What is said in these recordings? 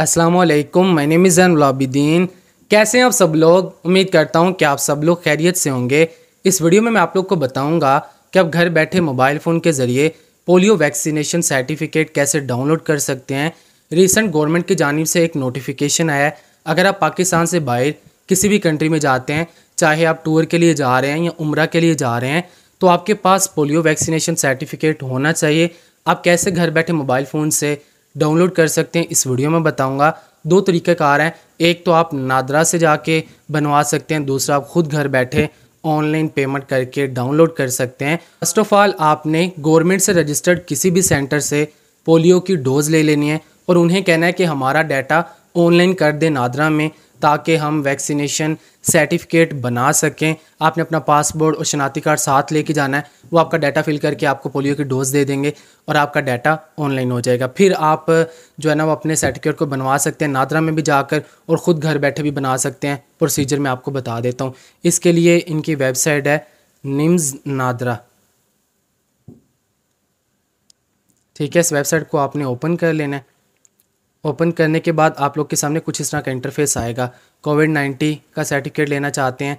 Aslam my name is Jain कैसे हैं आप सब लोग उम्मीद करता हूँ कि आप सब लोग खैरियत से होंगे इस वीडियो में मैं आप लोग को बताऊँगा कि आप घर बैठे मोबाइल फ़ोन के ज़रिए पोलियो वैक्सीनेशन सर्टिफिकेट कैसे डाउनलोड कर सकते हैं रिसेंट गवर्नमेंट की जानब से एक नोटिफिकेशन आया है अगर आप पाकिस्तान से बाहर किसी भी कंट्री में जाते हैं चाहे आप टूर के लिए जा रहे हैं या उम्र के लिए जा रहे हैं तो आपके पास पोलियो वैक्सीनेशन सर्टिफिकेट होना चाहिए आप कैसे घर बैठे मोबाइल फ़ोन से डाउनलोड कर सकते हैं इस वीडियो में बताऊंगा दो तरीके कार हैं एक तो आप नादरा से जाके बनवा सकते हैं दूसरा आप खुद घर बैठे ऑनलाइन पेमेंट करके डाउनलोड कर सकते हैं फर्स्ट ऑफ ऑल आपने गवर्नमेंट से रजिस्टर्ड किसी भी सेंटर से पोलियो की डोज ले लेनी है और उन्हें कहना है कि हमारा डाटा ऑनलाइन कर दे नादरा में ताकि हम वैक्सीनेशन सर्टिफिकेट बना सकें आपने अपना पासपोर्ट और शनाती कार्ड साथ लेके जाना है वो आपका डाटा फिल करके आपको पोलियो की डोज दे देंगे और आपका डाटा ऑनलाइन हो जाएगा फिर आप जो है ना वो अपने सर्टिफिकेट को बनवा सकते हैं नादरा में भी जाकर और ख़ुद घर बैठे भी बना सकते हैं प्रोसीजर मैं आपको बता देता हूँ इसके लिए इनकी वेबसाइट है निम्स नादरा ठीक है इस वेबसाइट को आपने ओपन कर लेना है ओपन करने के बाद आप लोग के सामने कुछ इस तरह का इंटरफेस आएगा कोविड नाइन्टी का सर्टिफिकेट लेना चाहते हैं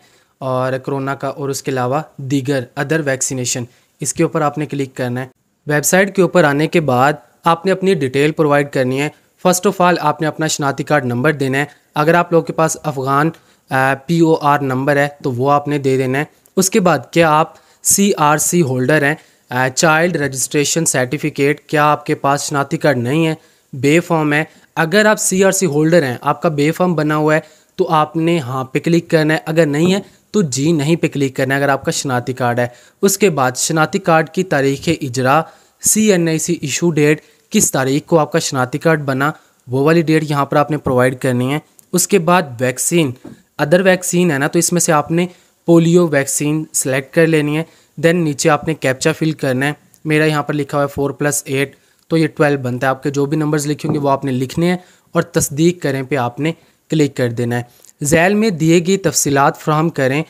और कोरोना का और उसके अलावा दीगर अदर वैक्सीनेशन इसके ऊपर आपने क्लिक करना है वेबसाइट के ऊपर आने के बाद आपने अपनी डिटेल प्रोवाइड करनी है फर्स्ट ऑफ ऑल आपने अपना शनाती कार्ड नंबर देना है अगर आप लोग के पास Afghan P O R number है तो वो आपने दे देना है उसके बाद क्या आप सी आर सी होल्डर हैं चाइल्ड रजिस्ट्रेशन सर्टिफिकेट क्या आपके पास शनाती कार्ड नहीं है बे फॉर्म है अगर आप सी आर सी होल्डर हैं आपका बे फॉर्म बना हुआ है तो आपने हाँ पे क्लिक करना है अगर नहीं है तो जी नहीं पे क्लिक करना है अगर आपका शनाती कार्ड है उसके बाद शनाती कार्ड की तारीख इजरा C N I C issue date किस तारीख को आपका शनाती कार्ड बना वो वाली डेट यहाँ पर आपने प्रोवाइड करनी है उसके बाद वैक्सीन अदर वैक्सीन है ना तो इसमें से आपने पोलियो वैक्सीन सेलेक्ट कर लेनी है देन नीचे आपने कैप्चा फिल करना है मेरा यहाँ पर लिखा हुआ है फोर प्लस एट तो ये ट्वेल्व बनता है आपके जो भी नंबर्स लिखे होंगे वो आपने लिखने हैं और तस्दीक करें पे आपने क्लिक कर देना है जैल में दिए गई तफसीत फ्राहम करें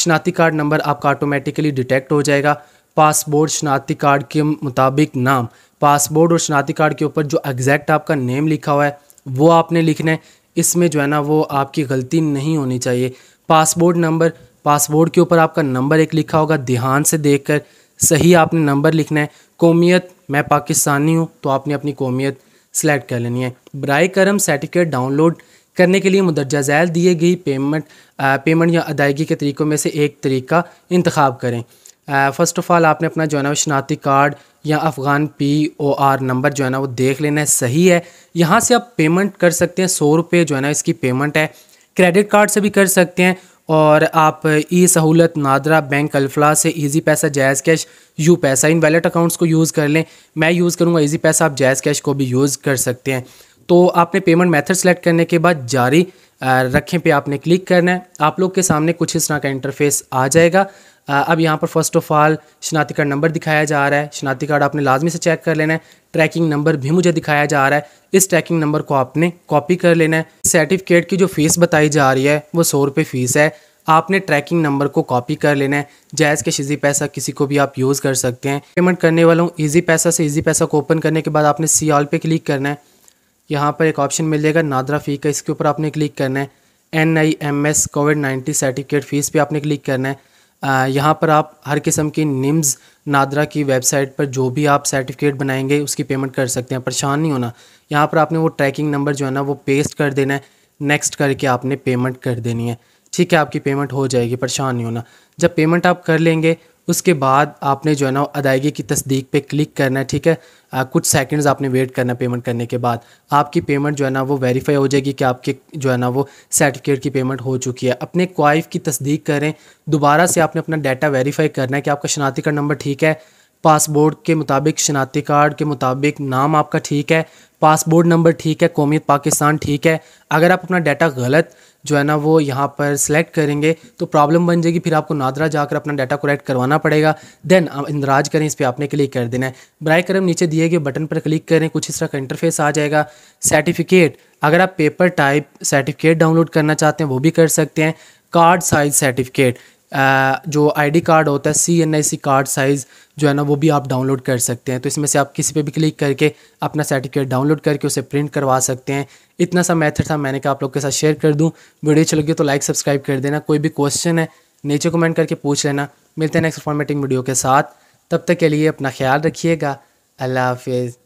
शनाती कार्ड नंबर आपका ऑटोमेटिकली डिटेक्ट हो जाएगा पासपोर्ट शनाती कार्ड के मुताबिक नाम पासपोर्ट और शनाती कार्ड के ऊपर जो एग्जैक्ट आपका नेम लिखा हुआ है वो आपने लिखना है इसमें जो है ना वो आपकी गलती नहीं होनी चाहिए पासपोर्ट नंबर पासपोर्ट के ऊपर आपका नंबर एक लिखा होगा ध्यान से देखकर सही आपने नंबर लिखना है कौमियत मैं पाकिस्तानी हूँ तो आपने अपनी कौमियत सेलेक्ट कर लेनी है बर करम सर्टिफिकेट डाउनलोड करने के लिए मुदरजा झैल दिए गई पेमेंट पेमेंट या अदायगी के तरीक़ों में से एक तरीका इंतखब करें फ़र्स्ट ऑफ़ ऑल आपने अपना जो है ना शनाती कार्ड या Afghan P O R number जो है ना वो देख लेना है सही है यहाँ से आप पेमेंट कर सकते हैं सौ रुपये जो है ना इसकी पेमेंट है क्रेडिट कार्ड से भी कर सकते हैं और आप ई सहूलत नादरा बैंक अल्फला से इजी पैसा जैज़ कैश यू पैसा इन वैलेट अकाउंट्स को यूज़ कर लें मैं यूज़ करूँगा इजी पैसा आप जैज़ कैश को भी यूज़ कर सकते हैं तो आपने पेमेंट मेथड सेलेक्ट करने के बाद जारी रखें पे आपने क्लिक करना है आप लोग के सामने कुछ इस तरह का इंटरफेस आ जाएगा अब यहाँ पर फर्स्ट ऑफ ऑल शनाती कार्ड नंबर दिखाया जा रहा है शनाती कार्ड आपने लाजमी से चेक कर लेना है ट्रैकिंग नंबर भी मुझे दिखाया जा रहा है इस ट्रैकिंग नंबर को आपने कॉपी कर लेना है सर्टिफिकेट की जो फ़ीस बताई जा रही है वो सौ रुपये फ़ीस है आपने ट्रैकिंग नंबर को कॉपी कर लेना है जायज़ के शीजी पैसा किसी को भी आप यूज़ कर सकते हैं पेमेंट करने वाला हूँ ईजी पैसा से ईजी पैसा को ओपन करने के बाद आपने सी ऑल पर क्लिक करना है यहाँ पर एक ऑप्शन मिल जाएगा नादरा फ़ी का इसके ऊपर आपने क्लिक करना है N I M S COVID nineteen certificate fees पर आपने क्लिक करना है यहाँ पर आप हर किस्म की निम्स नादरा की वेबसाइट पर जो भी आप सर्टिफिकेट बनाएंगे उसकी पेमेंट कर सकते हैं परेशान नहीं होना यहाँ पर आपने वो ट्रैकिंग नंबर जो है ना वो पेस्ट कर देना है नेक्स्ट करके आपने पेमेंट कर देनी है ठीक है आपकी पेमेंट हो जाएगी परेशान नहीं होना जब पेमेंट आप कर लेंगे उसके बाद आपने जो है ना अदायगी की तस्दीक पे क्लिक करना है ठीक है आ, कुछ सेकंड्स आपने वेट करना पेमेंट करने के बाद आपकी पेमेंट जो है ना वो वेरीफाई हो जाएगी कि आपके जो है ना वो सर्टिफिकेट की पेमेंट हो चुकी है अपने क्वाइफ की तस्दीक करें दोबारा से आपने अपना डाटा वेरीफाई करना है कि आपका शनाती कार्ड नंबर ठीक है पासपोर्ट के मुताबिक शनाती कार्ड के मुताबिक नाम आपका ठीक है पासपोर्ट नंबर ठीक है कौमियत पाकिस्तान ठीक है अगर आप अपना डाटा गलत जो है ना वो यहाँ पर सेलेक्ट करेंगे तो प्रॉब्लम बन जाएगी फिर आपको नादरा जाकर अपना डाटा कलेक्ट करवाना पड़ेगा देन इंदराज करें इस पर आपने क्लिक कर देना है बर करम नीचे दिए गए बटन पर क्लिक करें कुछ इस तरह का इंटरफेस आ जाएगा सर्टिफिकेट अगर आप पेपर टाइप सर्टिफिकेट डाउनलोड करना चाहते हैं वो भी कर सकते हैं कार्ड साइज सर्टिफिकेट जो आईडी कार्ड होता है C N I C card size जो है ना वो भी आप डाउनलोड कर सकते हैं तो इसमें से आप किसी पे भी क्लिक करके अपना सर्टिफिकेट डाउनलोड करके उसे प्रिंट करवा सकते हैं इतना सा मेथड था मैंने कहा आप लोग के साथ शेयर कर दूँ वीडियो अच्छी लगी तो लाइक सब्सक्राइब कर देना कोई भी क्वेश्चन है नीचे कमेंट करके पूछ लेना मिलते हैं नेक्स्ट फॉर्मेटिंग वीडियो के साथ तब तक के लिए अपना ख्याल रखिएगा अल्लाह हाफिज़